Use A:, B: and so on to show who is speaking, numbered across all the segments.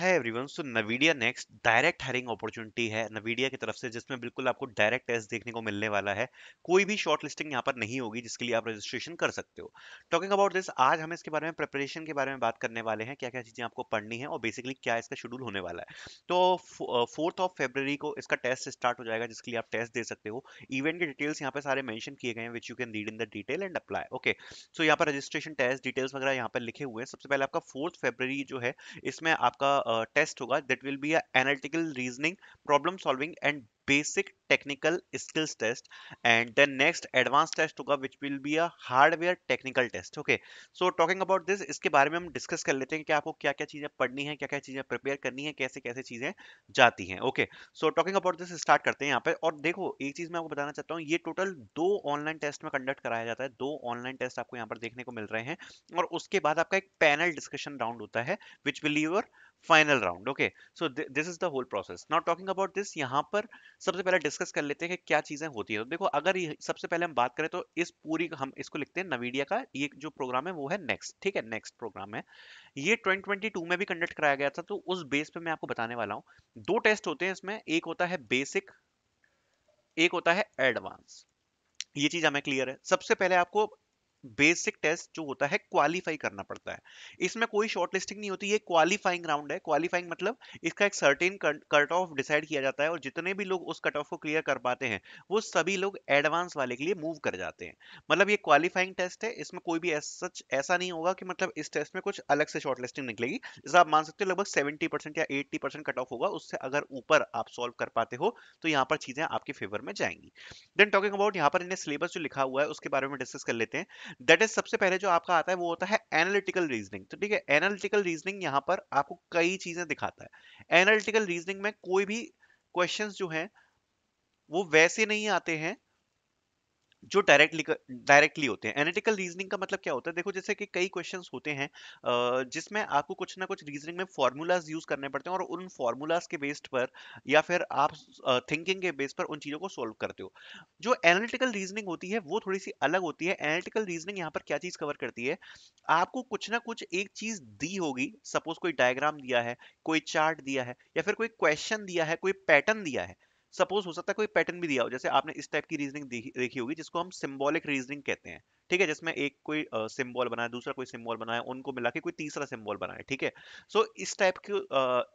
A: हाय everyone so Nvidia next direct hiring opportunity है Nvidia की तरफ से जिसमें बिल्कुल आपको डायरेक्ट टेस्ट देखने को मिलने वाला है कोई भी शॉर्ट लिस्टिंग यहाँ पर नहीं होगी जिसके लिए आप रजिस्ट्रेशन कर सकते हो टॉकिंग अबाउट दिस आज हम इसके बारे में प्रिपरेशन के बारे में बात करने वाले हैं क्या क्या चीज़ें आपको पढ़नी है और बेसिकली क्या इसका शेड्यूल होने वाला है तो फोर्थ ऑफ फेब्रवरी को इसका टेस्ट स्टार्ट हो जाएगा जिसके लिए आप टेस्ट दे सकते हो इवेंट के डिटेल्स यहाँ पर सारे मैंशन किए गए हैं which you can read in the detail and apply okay so यहाँ पर रजिस्ट्रेशन टेस्ट डिटेल्स वगैरह यहाँ पर लिखे हुए हैं सबसे पहले आपका फोर्थ फेब्रवरी जो है इसमें आपका टेस्ट uh, होगा that will be analytical reasoning problem solving and basic technical skills test and then next advance test होगा which will be a hardware technical test okay so talking about this इसके बारे में हम discuss कर लेते हैं कि आपको क्या क्या चीजें पढ़नी है क्या क्या चीजें प्रिपेयर करनी है कैसे कैसे चीजें जाती हैं okay so talking about this start करते हैं यहाँ पे और देखो एक चीज मैं आपको बताना चाहता हूँ ये टोटल दो ऑनलाइन टेस्ट में कंडक्ट कराया जाता है दो ऑनलाइन टेस्ट आपको यहाँ पर देखने को मिल रहे हैं और उसके बाद आपका एक पैनल डिस्कशन राउंड होता है which will your final round okay so this is the whole process not talking about this यहाँ पर सबसे पहले डिस्कस कर लेते हैं कि क्या चीजें होती है तो देखो अगर सबसे पहले हम बात करें तो इस पूरी हम इसको लिखते हैं नवीडिया का ये जो प्रोग्राम है वो है नेक्स्ट ठीक है नेक्स्ट प्रोग्राम है ये 2022 में भी कंडक्ट कराया गया था तो उस बेस पे मैं आपको बताने वाला हूँ दो टेस्ट होते हैं इसमें एक होता है बेसिक एक होता है एडवांस ये चीज हमें क्लियर है सबसे पहले आपको बेसिक टेस्ट जो होता है क्वालिफाई करना पड़ता है इसमें कोई शॉर्टलिस्टिंग नहीं होती ये क्वालिफाइंग राउंड है क्वालिफाइंग मतलब इसका एक सर्टेन कट ऑफ डिसाइड किया जाता है और जितने भी लोग उस कट ऑफ को क्लियर कर पाते हैं वो सभी लोग एडवांस वाले के लिए मूव कर जाते हैं मतलब ये क्वालिफाइंग टेस्ट है इसमें कोई भी सच ऐसा नहीं होगा कि मतलब इस टेस्ट में कुछ अलग से शॉर्टलिस्टिंग निकलेगी जैसे आप मान सकते हो लगभग सेवेंटी या एट्टी कट ऑफ होगा उससे अगर ऊपर आप सॉल्व कर पाते हो तो यहाँ पर चीजें आपके फेवर में जाएंगी देन टॉकिंग अबाउट यहाँ पर इन्हें सिलेबस जो लिखा हुआ है उसके बारे में डिस्कस कर लेते हैं दैट इज सबसे पहले जो आपका आता है वो होता है एनालिटिकल रीजनिंग तो ठीक है एनालिटिकल रीजनिंग यहाँ पर आपको कई चीजें दिखाता है एनालिटिकल रीजनिंग में कोई भी क्वेश्चन जो है वो वैसे नहीं आते हैं जो डायरेक्टली डायरेक्टली होते हैं एनालिटिकल रीजनिंग का मतलब क्या होता है देखो जैसे कि कई क्वेश्चंस होते हैं जिसमें आपको कुछ ना कुछ रीजनिंग में फार्मूलाज यूज करने पड़ते हैं और उन फार्मूलाज के बेस्ड पर या फिर आप थिंकिंग के बेस पर उन चीज़ों को सॉल्व करते हो जो एनालिटिकल रीजनिंग होती है वो थोड़ी सी अलग होती है एनालिटिकल रीजनिंग यहाँ पर क्या चीज़ कवर करती है आपको कुछ ना कुछ एक चीज़ दी होगी सपोज कोई डायग्राम दिया है कोई चार्ट दिया है या फिर कोई क्वेश्चन दिया है कोई पैटर्न दिया है सपोज हो सकता है कोई पैटर्न भी दिया हो जैसे आपने इस टाइप की रीजनिंग देखी होगी जिसको हम सिम्बॉलिक रीजनिंग कहते हैं ठीक है जिसमें एक कोई सिम्बॉल बनाए दूसरा कोई सिंबल बनाए उनको मिला के कोई तीसरा सिम्बॉल बनाए ठीक है सो इस टाइप की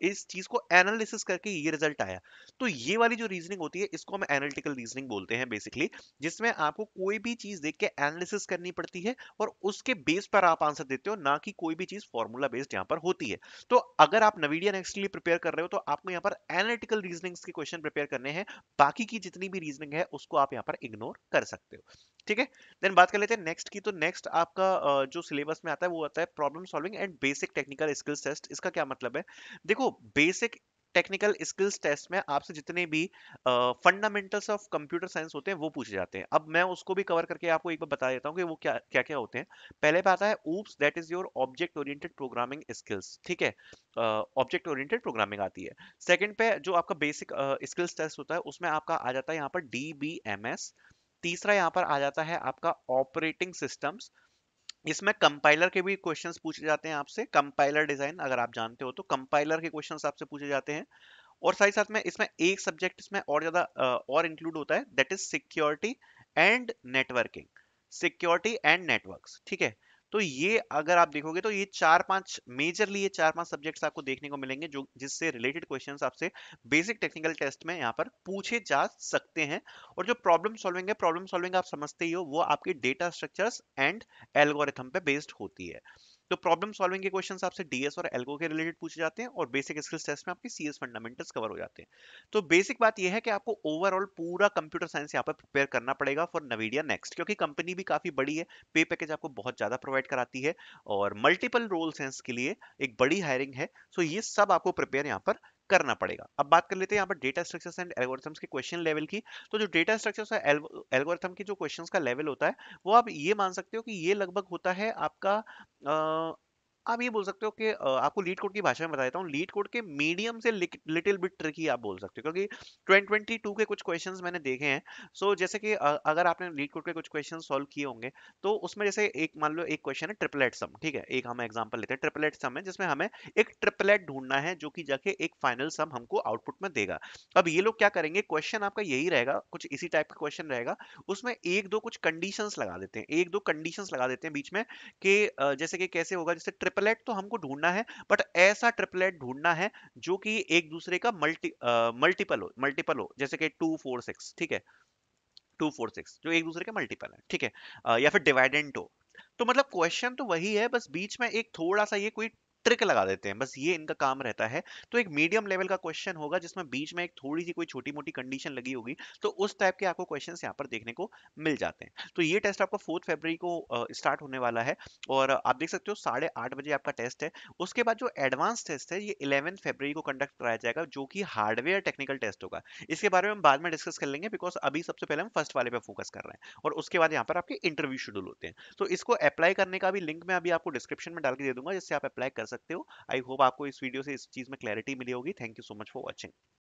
A: इस चीज को एनालिसिस करके ये रिजल्ट आया तो ये वाली जो रीजनिंग होती है इसको हम एनालिटिकल रीजनिंग बोलते हैं बेसिकली जिसमें आपको कोई भी चीज देख के एनालिसिस करनी पड़ती है और उसके बेस पर आप आंसर देते हो ना कि कोई भी चीज फॉर्मूला बेस्ड यहाँ पर होती है तो अगर आप नवीडिया नेक्स्ट के लिए प्रिपेयर कर रहे हो तो आपको यहाँ पर एनालिटिकल रीजनिंग के क्वेश्चन प्रिपेयर करने हैं बाकी की जितनी भी रीजनिंग है उसको आप यहाँ पर इग्नोर कर सकते हो ठीक है देन बात कर लेते हैं नेक्स्ट की तो नेक्स्ट आपका जो सिलेबस में आता है वो आता है problem solving and basic technical skills test इसका क्या मतलब है देखो बेसिक टेक्निकल स्किल्स टेस्ट में आपसे जितने भी फंडामेंटल्स ऑफ कंप्यूटर साइंस होते हैं वो पूछे जाते हैं अब मैं उसको भी कवर करके आपको एक बार बता देता हूँ कि वो क्या क्या क्या होते हैं पहले पे आता है oops that is your object oriented programming skills ठीक है ऑब्जेक्ट ओरिएंटेड प्रोग्रामिंग आती है सेकेंड पे जो आपका बेसिक स्किल्स टेस्ट होता है उसमें आपका आ जाता है यहाँ पर डी तीसरा यहाँ पर आ जाता है आपका ऑपरेटिंग सिस्टम्स इसमें कंपाइलर के भी क्वेश्चंस पूछे जाते हैं आपसे कंपाइलर डिजाइन अगर आप जानते हो तो कंपाइलर के क्वेश्चंस आपसे पूछे जाते हैं और साथ ही साथ में इसमें एक सब्जेक्ट इसमें और ज्यादा और इंक्लूड होता है that is security and networking security and networks ठीक है तो ये अगर आप देखोगे तो ये चार पांच मेजरली ये चार पांच सब्जेक्ट्स आपको देखने को मिलेंगे जो जिससे रिलेटेड क्वेश्चंस आपसे बेसिक टेक्निकल टेस्ट में यहाँ पर पूछे जा सकते हैं और जो प्रॉब्लम सॉल्विंग है प्रॉब्लम सॉल्विंग आप समझते ही हो वो आपके डेटा स्ट्रक्चर्स एंड एल्गोरिथम पे बेस्ड होती है तो प्रॉब्लम सॉल्विंग के क्वेश्चन आपसे डीएस और एल्गो के रिलेटेड पूछे जाते हैं और बेसिक स्किल्स टेस्ट में आपके सीएस फंडामेंटल्स कवर हो जाते हैं तो बेसिक बात यह है कि आपको ओवरऑल पूरा कंप्यूटर साइंस यहाँ पर प्रिपेयर करना पड़ेगा फॉर नवीडिया नेक्स्ट क्योंकि कंपनी भी काफी बड़ी है पे पैकेज आपको बहुत ज्यादा प्रोवाइड कराती है और मल्टीपल रोल्स हैं इसके लिए एक बड़ी हायरिंग है सो ये सब आपको प्रिपेयर यहाँ पर करना पड़ेगा अब बात कर लेते हैं यहाँ पर डेटा स्ट्रक्चर्स एंड एल्गोरिथम्स के क्वेश्चन लेवल की तो जो डेटा स्ट्रक्चर्स और एल्गोरिथम की जो क्वेश्चंस का लेवल होता है वो आप ये मान सकते हो कि ये लगभग होता है आपका आप ये बोल सकते हो कि आपको लीड कोड की भाषा में बता देता हूँ लीड कोड के मीडियम से लिटिल बिट ट्रिकी आप बोल सकते हो क्योंकि 2022 के कुछ क्वेश्चंस मैंने देखे हैं सो so, जैसे कि अगर आपने लीड कोड के कुछ क्वेश्चन सॉल्व किए होंगे तो उसमें जैसे एक मान लो एक क्वेश्चन है ट्रिपलेट सम ठीक है एक हम एग्जाम्पल लेते हैं ट्रिपलेट सम है जिसमें हमें एक ट्रिपलेट ढूंढना है जो कि जाके एक फाइनल सम हमको आउटपुट में देगा अब ये लोग क्या करेंगे क्वेश्चन आपका यही रहेगा कुछ इसी टाइप का क्वेश्चन रहेगा उसमें एक दो कुछ कंडीशन लगा देते हैं एक दो कंडीशन लगा देते हैं बीच में कि जैसे कि कैसे होगा जैसे ट्रिप ट्रिपलेट तो हमको ढूंढना है बट ऐसा ट्रिपलेट ढूंढना है जो कि एक दूसरे का मल्टी मल्टीपल हो मल्टीपल हो जैसे कि टू फोर सिक्स ठीक है टू फोर सिक्स जो एक दूसरे के मल्टीपल है ठीक है uh, या फिर डिवाइडेंट हो तो मतलब क्वेश्चन तो वही है बस बीच में एक थोड़ा सा ये कोई ट्रिक लगा देते हैं बस ये इनका काम रहता है तो एक मीडियम लेवल का क्वेश्चन होगा जिसमें बीच में एक थोड़ी सी कोई छोटी मोटी कंडीशन लगी होगी तो उस टाइप के आपको क्वेश्चन यहाँ पर देखने को मिल जाते हैं तो ये टेस्ट आपका फोर्थ फेबररी को स्टार्ट होने वाला है और आप देख सकते हो साढ़े आठ बजे आपका टेस्ट है उसके बाद जो एडवांस टेस्ट है ये इलेवन फेबररी को कंडक्ट कराया जाएगा जो कि हार्डवेयर टेक्निकल टेस्ट होगा इसके बारे में हम बाद में डिस्कस कर लेंगे बिकॉज अभी सबसे पहले हम फर्स्ट वाले पे फोकस कर रहे हैं और उसके बाद यहाँ पर आपके इंटरव्यू शेड्यूल होते हैं तो इसको अप्लाई करने का भी लिंक मैं अभी आपको डिस्क्रिप्शन में डाल के दे दूंगा जिससे आप अप्लाई कर सकते सकते हो आई होप आपको इस वीडियो से इस चीज़ में क्लैरिटी मिली होगी thank you so much for watching